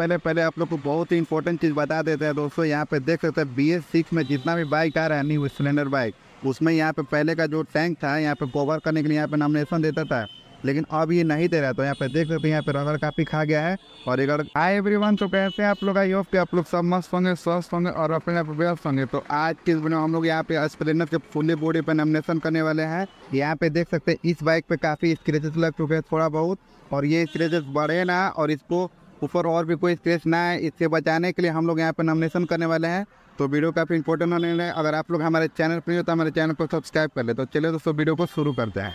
पहले पहले आप लोग को बहुत ही इंपॉर्टेंट चीज़ बता देते हैं दोस्तों यहाँ पे देख सकते हैं बी एस सिक्स में जितना भी बाइक आ रहा है न्यू स्प्लेंडर बाइक उसमें यहाँ पे पहले का जो टैंक था यहाँ पे कवर करने के लिए यहाँ पे नॉमिनेशन देता था लेकिन अब ये नहीं दे रहा तो यहाँ पे देख सकते हैं यहाँ पे रबर काफ़ी खा गया है और अगर आई एवरीवन तो कैसे हैं आप लोग आई होप कि आप लोग सब मस्त होंगे स्वस्थ होंगे और अपने आप व्यस्त होंगे तो आज के इस हम लोग यहाँ पे स्प्लेंडर के फुल्ली बॉडी पे नॉमिनेशन करने वाले हैं यहाँ पे देख सकते हैं इस बाइक पे काफ़ी स्क्रेचेस लग चुके हैं थोड़ा बहुत और ये स्क्रेचेस बढ़े ना और इसको ऊपर और भी कोई स्क्रेच ना आए इससे बचाने के लिए हम लोग यहाँ पर नॉमिनेशन करने वाले हैं तो वीडियो काफ़ी इंपॉर्टेंट होने लगे अगर आप लोग हमारे चैनल पर हो तो हमारे चैनल को सब्सक्राइब कर ले तो चलिए दोस्तों वीडियो को शुरू करते हैं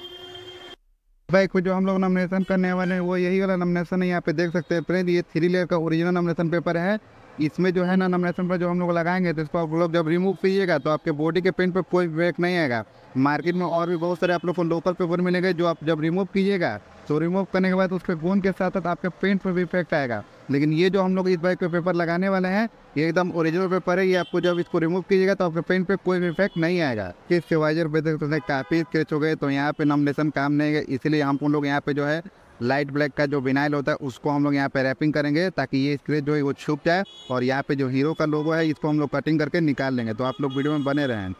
बाइक को जो हम लोग नॉमिनेशन करने वाले हैं वो यही वाला नॉमिनेशन है यहाँ पे देख सकते हैं फ्रेंड ये थ्री लेयर का ओरिजिनल नॉमिनेशन पेपर है इसमें जो है ना नॉमिनेशन पर जो हम लोग लगाएंगे तो इसको आप लोग जब रिमूव कीजिएगा तो आपके बॉडी के पेंट पर कोई ब्रेक नहीं आएगा मार्केट में और भी बहुत सारे आप लोग को लोकल पेपर मिलेंगे जो आप जब रिमूव कीजिएगा तो रिमूव करने के बाद उसके गोंद के साथ साथ आपके पेंट पर भी इफेक्ट आएगा लेकिन ये जो हम लोग इस बाइक पे पेपर लगाने वाले हैं ये एकदम ओरिजिनल पेपर है ये आपको जब इसको रिमूव कीजिएगा तो आपके पेंट पे कोई भी इफेक्ट नहीं आएगा किस सिवाइजर पे देख सकते काफ़ी स्क्रेच हो गए तो यहाँ पे नॉमिनेशन काम नहीं है इसलिए हम उन लोग यहाँ पे जो है लाइट ब्लैक का जो विनाइल होता है उसको हम लोग यहाँ पे रैपिंग करेंगे ताकि ये स्क्रेच जो है वो छुप जाए और यहाँ पे जो हीरो का लोगो है इसको हम लोग कटिंग करके निकाल लेंगे तो आप लोग वीडियो में बने रहें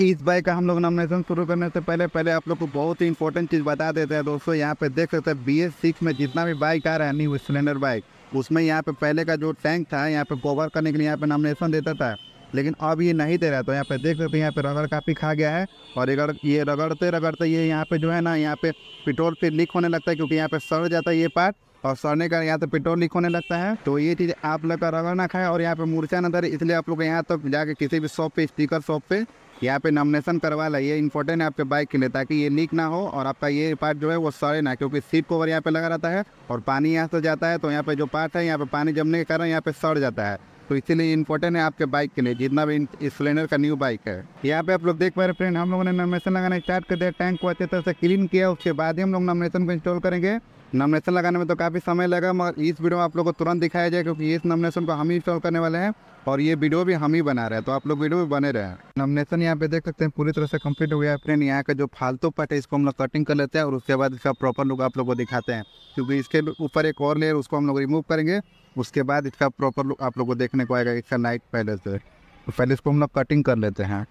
इस बाइक का हम लोग नॉमिनेशन शुरू करने से पहले पहले आप लोग को बहुत ही इंपॉर्टेंट चीज़ बता देते हैं दोस्तों यहाँ पे देख सकते हैं बी एस सिक्स में जितना भी बाइक आ रहा है न्यू स्प्लेंडर बाइक उसमें यहाँ पे पहले का जो टैंक था यहाँ पे कवर करने के लिए यहाँ पे नॉमिनेशन देता था लेकिन अब ये नहीं दे रहा तो यहाँ पे देख सकते हैं यहाँ पे रगड़ काफ़ी खा गया है और रगड़ ये रगड़ते रगड़ते ये यहाँ पे जो है ना यहाँ पे पेट्रोल फिर लीक होने लगता है क्योंकि यहाँ पे सड़ जाता है ये पार्ट और सड़ने का यहाँ तो पेट्रोल लीक होने लगता है तो ये चीज़ आप लोग का रगड़ ना खाए और यहाँ पे मूर्छा ना धरे इसलिए आप लोग यहाँ तक तो जाके किसी भी शॉप पे स्टीकर शॉप पे यहाँ पे नॉमिनेशन करवा ला ये इंपॉर्टेंट है आपके बाइक के लिए ताकि ये लीक ना हो और आपका ये पार्ट जो है वो सड़े ना क्योंकि सीट कवर यहाँ पे लगा रहता है और पानी यहाँ से जाता है तो यहाँ पे जो पार्ट है यहाँ पे पानी जमने के कारण यहाँ पे सड़ जाता है तो इसीलिए इम्पोर्टेंट है आपके बाइक के लिए जितना भी स्प्लेंडर का न्यू बाइक है यहाँ पे आप लोग देख पा रहे फ्रेंड हम लोगों ने नॉमिनेशन लगाना स्टार्ट कर दिया टैंक को अच्छे तरह से क्लीन किया उसके बाद ही हम लोग नॉमिनेशन को इंस्टॉल करेंगे नॉमिनेशन लगाने में तो काफ़ी समय लगा मगर इस वीडियो में आप लोग को तुरंत दिखाया जाए क्योंकि इस नॉमिनेशन को हम ही इंस्टॉल करने वाले हैं और ये वीडियो भी हम ही बना रहे हैं तो आप लोग वीडियो भी बने रहे हैं नॉमिनेशन यहाँ पे देख सकते हैं पूरी तरह से कंप्लीट हो गया है फ्रेंड यहाँ का जो फालतू पट है इसको हम लोग कटिंग कर लेते हैं और उसके बाद इसका प्रॉपर लुक आप लोग को दिखाते हैं क्योंकि इसके ऊपर एक और लेयर उसको हम लोग रिमूव करेंगे उसके बाद इसका प्रॉपर लुक आप लोग को देखने को आएगा इसका नाइट पैलेस है तो पहले इसको हम लोग कटिंग कर लेते हैं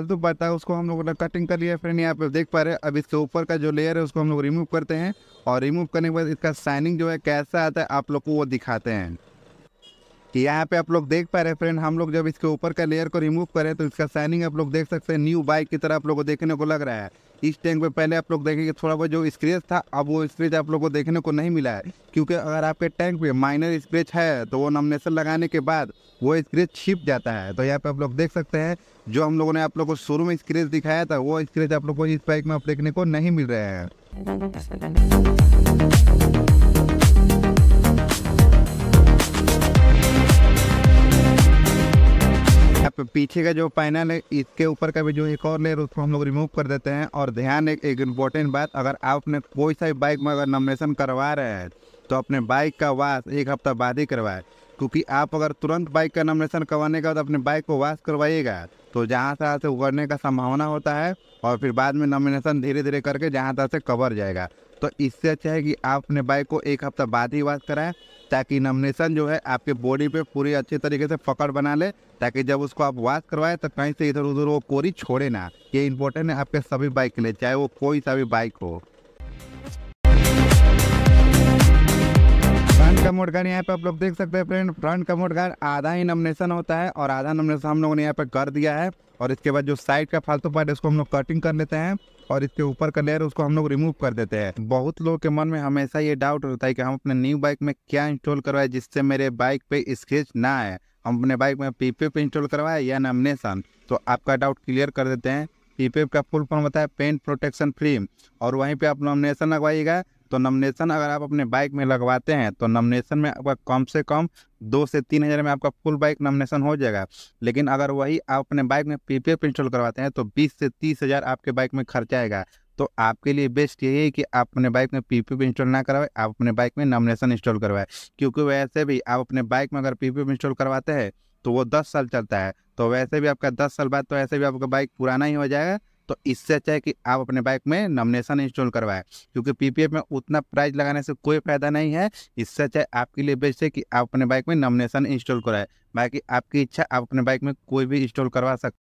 फालतू पड़ता है उसको हम लोगों ने कटिंग कर लिया फ्रेंड यहाँ पे देख पा रहे हैं अब इसके ऊपर का जो लेयर है उसको हम लोग रिमूव करते हैं और रिमूव करने के बाद इसका शाइनिंग जो है कैसा आता है आप लोग को वो दिखाते हैं कि यहाँ पे आप लोग देख पा रहे हैं फ्रेंड हम लोग जब इसके ऊपर का लेयर को रिमूव करें तो इसका शाइनिंग आप लोग देख सकते हैं न्यू बाइक की तरह आप लोग को देखने को लग रहा है इस टैंक में पहले आप लोग देखेंगे थोड़ा बहुत जो स्क्रेच था अब वो स्क्रेच आप लोग को देखने को नहीं मिला है क्योंकि अगर आपके टैंक पे माइनर स्क्रेच है तो वो नॉमिनेशन लगाने के बाद वो स्क्रेच छिप जाता है तो यहाँ पे आप लोग देख सकते हैं जो हम लोगों ने आप लोग को शुरू में स्क्रेच दिखाया था वो स्क्रेच आप लोग को इस बाइक में आप देखने को नहीं मिल रहे है पीछे का जो पैनल है इसके ऊपर का भी जो एक और लेयर उसको हम लोग रिमूव कर देते हैं और ध्यान एक एक इम्पॉर्टेंट बात अगर आप अपने कोई सा बाइक में अगर नॉमिनेशन करवा रहे हैं तो अपने बाइक का वाश एक हफ्ता बाद ही करवाएं क्योंकि आप अगर तुरंत बाइक का नॉमिनेशन करवाने के बाद अपने बाइक को वाश करवाइएगा तो जहाँ तहाँ से उगड़ने का संभावना होता है और फिर बाद में नॉमिनेशन धीरे धीरे करके जहाँ तहाँ से कवर जाएगा तो इससे अच्छा है कि आप अपने बाइक को एक हफ्ता बाद ही वॉश कराएं ताकि नमनेशन जो है आपके बॉडी पे पूरी अच्छे तरीके से पकड़ बना ले ताकि जब उसको आप वॉश करवाएं तो कहीं से इधर उधर वो कोरी छोड़े ना ये इंपॉर्टेंट है आपके सभी बाइक के लिए चाहे वो कोई सा भी बाइक हो फ्रंट का मोटगान यहाँ पे आप लोग देख सकते हैं फ्रेंड फ्रंट का मोटगान आधा ही नमनेशन होता है और आधा नमनेशन हम लोगों ने यहाँ पे कर दिया है और इसके बाद जो साइड का फालतू पार्ट है उसको हम लोग कटिंग कर लेते हैं और इसके ऊपर का लेयर उसको हम लोग रिमूव कर देते हैं बहुत लोगों के मन में हमेशा ये डाउट होता है कि हम अपने न्यू बाइक में क्या इंस्टॉल करवाए जिससे मेरे बाइक पे स्क्रेच ना आए हम अपने बाइक में पीपे पे इंस्टॉल करवाए या नमनेसन तो आपका डाउट क्लियर कर देते हैं ईपीएफ का फुल फॉर्म होता है पेंट प्रोटेक्शन फ्री और वहीं पे आप नॉमिनेशन लगवाइएगा तो नॉमिनेशन अगर आप अपने बाइक में लगवाते हैं तो नॉमिनेशन में आपका कम से कम दो से तीन हज़ार में आपका फुल बाइक नॉमिनेशन हो जाएगा लेकिन अगर वही आप अपने बाइक में पी पी एफ इंस्टॉल करवाते हैं तो बीस से तीस हज़ार आपके बाइक में खर्च आएगा तो आपके लिए बेस्ट यही है कि आप अपने बाइक में पी पी इंस्टॉल ना करवाएं आप अपने बाइक में नॉमिनेशन इंस्टॉल करवाएं क्योंकि वैसे भी आप अपने बाइक में अगर पी पी इंस्टॉल करवाते हैं तो वो दस साल चलता है तो वैसे भी आपका दस साल बाद तो ऐसे भी आपका बाइक पुराना ही हो जाएगा तो इससे अच्छा है कि आप अपने बाइक में नॉमिनेशन इंस्टॉल करवाएं क्योंकि पीपीएफ में उतना प्राइस लगाने से कोई फ़ायदा नहीं है इससे अच्छा है आपके लिए बेस्ट है कि आप अपने बाइक में नॉमिनेशन इंस्टॉल कराएं बाकी आपकी इच्छा आप अपने बाइक में कोई भी इंस्टॉल करवा सकते